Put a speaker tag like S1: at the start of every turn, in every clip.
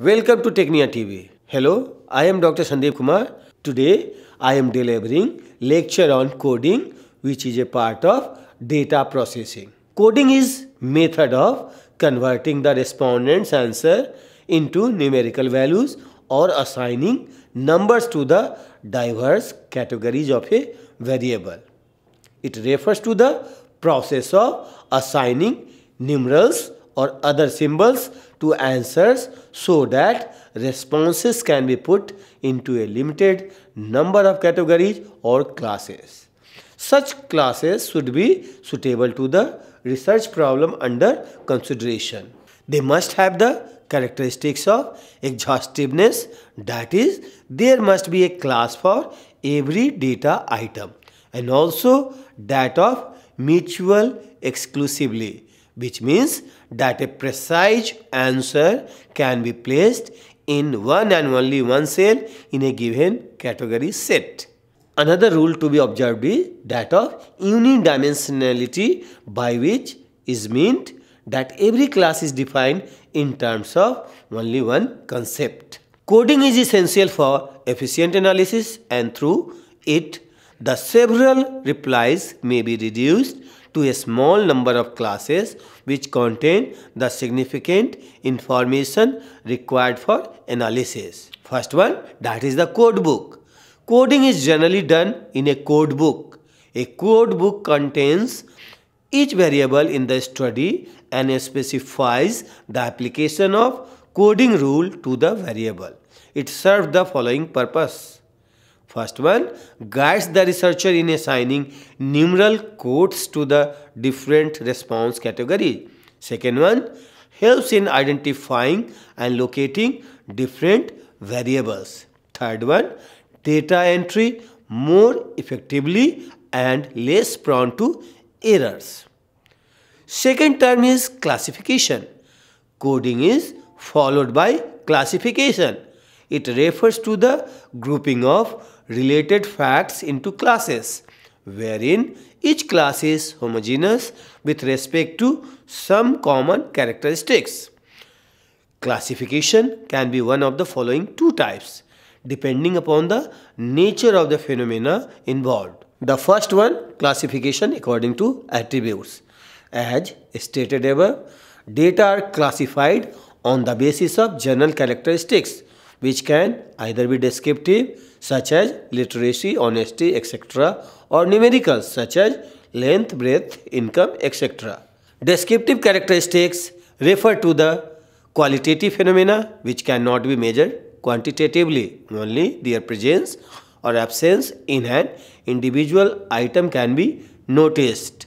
S1: Welcome to Technia TV. Hello, I am Dr. Sandeep Kumar. Today I am delivering lecture on coding which is a part of data processing. Coding is method of converting the respondent's answer into numerical values or assigning numbers to the diverse categories of a variable. It refers to the process of assigning numerals or other symbols to answers so that responses can be put into a limited number of categories or classes. Such classes should be suitable to the research problem under consideration. They must have the characteristics of exhaustiveness that is there must be a class for every data item and also that of mutual exclusively which means that a precise answer can be placed in one and only one cell in a given category set. Another rule to be observed is that of unidimensionality by which is meant that every class is defined in terms of only one concept. Coding is essential for efficient analysis and through it the several replies may be reduced to a small number of classes which contain the significant information required for analysis. First one, that is the code book. Coding is generally done in a code book. A code book contains each variable in the study and specifies the application of coding rule to the variable. It serves the following purpose. First one guides the researcher in assigning numeral codes to the different response categories. Second one helps in identifying and locating different variables. Third one data entry more effectively and less prone to errors. Second term is classification. Coding is followed by classification. It refers to the grouping of related facts into classes, wherein each class is homogeneous with respect to some common characteristics. Classification can be one of the following two types, depending upon the nature of the phenomena involved. The first one, classification according to attributes. As stated above, data are classified on the basis of general characteristics which can either be descriptive such as literacy, honesty, etc. or numerical such as length, breadth, income, etc. Descriptive characteristics refer to the qualitative phenomena which cannot be measured quantitatively, only their presence or absence in an individual item can be noticed.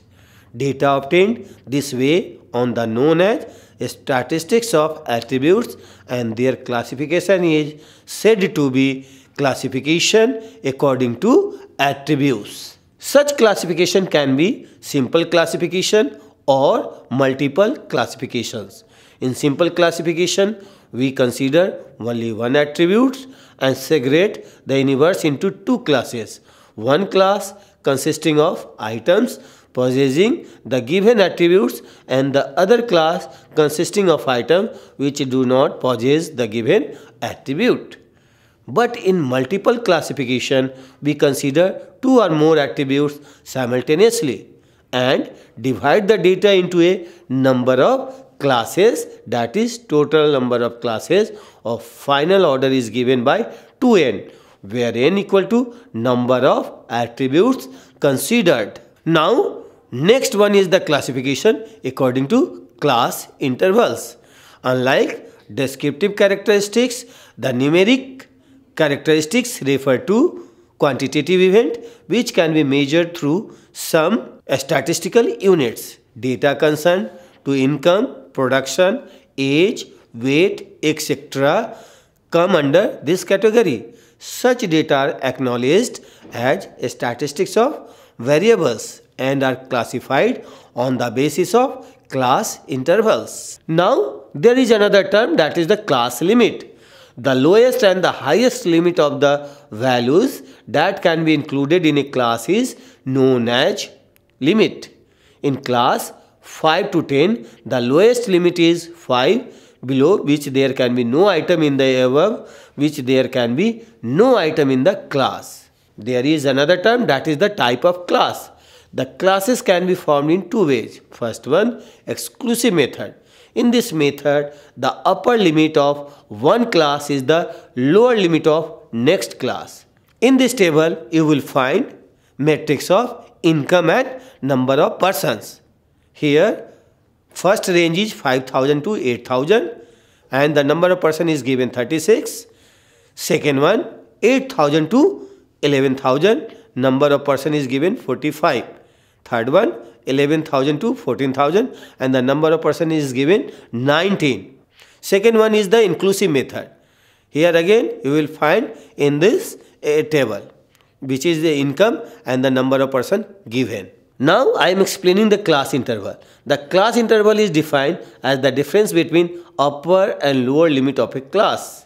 S1: Data obtained this way on the known as statistics of attributes and their classification is said to be classification according to attributes. Such classification can be simple classification or multiple classifications. In simple classification, we consider only one attribute and segregate the universe into two classes. One class consisting of items possessing the given attributes and the other class consisting of items which do not possess the given attribute. But in multiple classification, we consider two or more attributes simultaneously and divide the data into a number of classes that is total number of classes of final order is given by 2n where n equal to number of attributes considered. Now Next one is the classification according to class intervals. Unlike descriptive characteristics, the numeric characteristics refer to quantitative event which can be measured through some statistical units. Data concerned to income, production, age, weight, etc. come under this category. Such data are acknowledged as statistics of variables and are classified on the basis of class intervals. Now, there is another term that is the class limit. The lowest and the highest limit of the values that can be included in a class is known as limit. In class 5 to 10, the lowest limit is 5 below which there can be no item in the above which there can be no item in the class. There is another term that is the type of class. The classes can be formed in two ways. First one, exclusive method. In this method, the upper limit of one class is the lower limit of next class. In this table, you will find matrix of income and number of persons. Here, first range is 5000 to 8000 and the number of person is given 36. Second one, 8000 to 11000 number of person is given 45 Third one, 11,000 to 14,000 and the number of person is given 19. Second one is the inclusive method. Here again, you will find in this a table, which is the income and the number of person given. Now I am explaining the class interval. The class interval is defined as the difference between upper and lower limit of a class.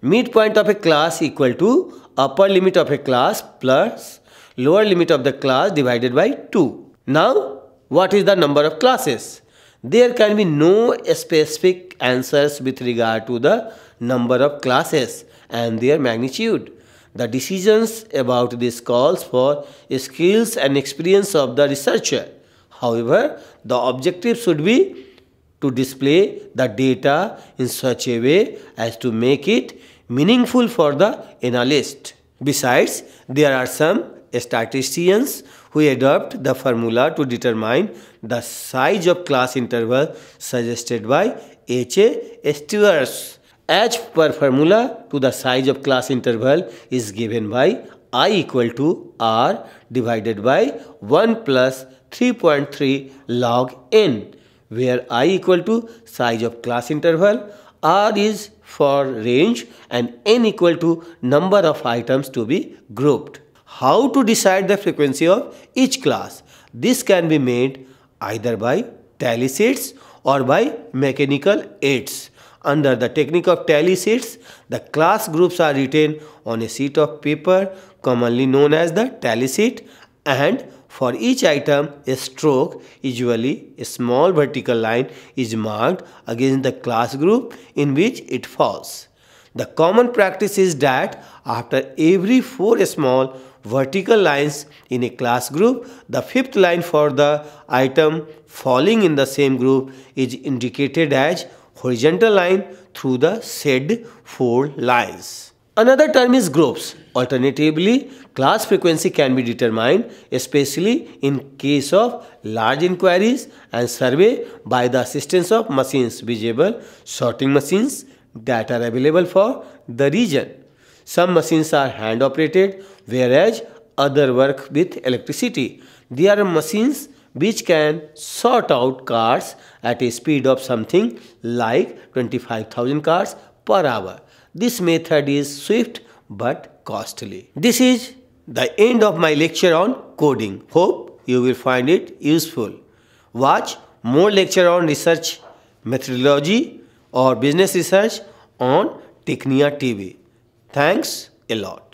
S1: Midpoint of a class equal to upper limit of a class plus lower limit of the class divided by 2. Now, what is the number of classes? There can be no specific answers with regard to the number of classes and their magnitude. The decisions about this calls for skills and experience of the researcher. However, the objective should be to display the data in such a way as to make it meaningful for the analyst. Besides, there are some statisticians who adopt the formula to determine the size of class interval suggested by H.A. Stewarts. H per formula to the size of class interval is given by I equal to R divided by 1 plus 3.3 log N where I equal to size of class interval, R is for range and N equal to number of items to be grouped how to decide the frequency of each class. This can be made either by tally sheets or by mechanical aids. Under the technique of tally sheets, the class groups are written on a sheet of paper commonly known as the tally sheet and for each item a stroke, usually a small vertical line is marked against the class group in which it falls. The common practice is that after every four small vertical lines in a class group. The fifth line for the item falling in the same group is indicated as horizontal line through the said four lines. Another term is groups. Alternatively, class frequency can be determined, especially in case of large inquiries and survey by the assistance of machines visible sorting machines that are available for the region. Some machines are hand operated whereas other work with electricity. there are machines which can sort out cars at a speed of something like 25,000 cars per hour. This method is swift but costly. This is the end of my lecture on coding. Hope you will find it useful. Watch more lecture on research methodology or business research on Technia TV. Thanks a lot.